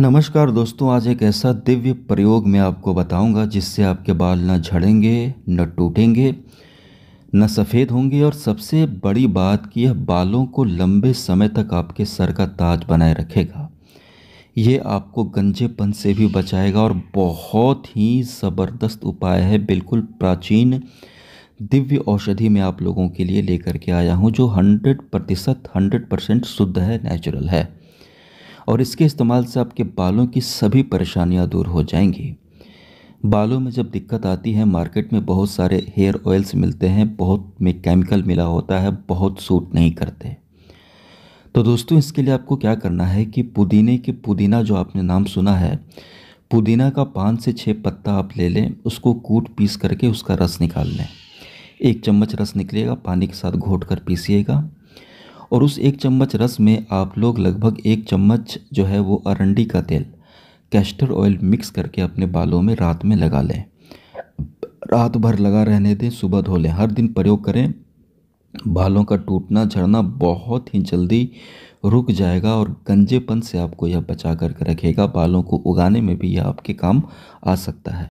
नमस्कार दोस्तों आज एक ऐसा दिव्य प्रयोग मैं आपको बताऊंगा जिससे आपके बाल न झड़ेंगे न टूटेंगे न सफ़ेद होंगे और सबसे बड़ी बात कि यह बालों को लंबे समय तक आपके सर का ताज बनाए रखेगा ये आपको गंजेपन से भी बचाएगा और बहुत ही ज़बरदस्त उपाय है बिल्कुल प्राचीन दिव्य औषधि मैं आप लोगों के लिए लेकर के आया हूँ जो हंड्रेड प्रतिशत हंड्रेड परसेंट शुद्ध है नेचुरल है और इसके इस्तेमाल से आपके बालों की सभी परेशानियां दूर हो जाएंगी बालों में जब दिक्कत आती है मार्केट में बहुत सारे हेयर ऑयल्स मिलते हैं बहुत में केमिकल मिला होता है बहुत सूट नहीं करते तो दोस्तों इसके लिए आपको क्या करना है कि पुदीने के पुदीना जो आपने नाम सुना है पुदीना का पाँच से छः पत्ता आप ले लें उसको कूट पीस करके उसका रस निकाल लें एक चम्मच रस निकलेगा पानी के साथ घोट कर पीसीएगा और उस एक चम्मच रस में आप लोग लगभग एक चम्मच जो है वो अरंडी का तेल कैस्टर ऑयल मिक्स करके अपने बालों में रात में लगा लें रात भर लगा रहने दें सुबह धो लें हर दिन प्रयोग करें बालों का टूटना झड़ना बहुत ही जल्दी रुक जाएगा और गंजेपन से आपको यह बचा करके रखेगा बालों को उगाने में भी यह आपके काम आ सकता है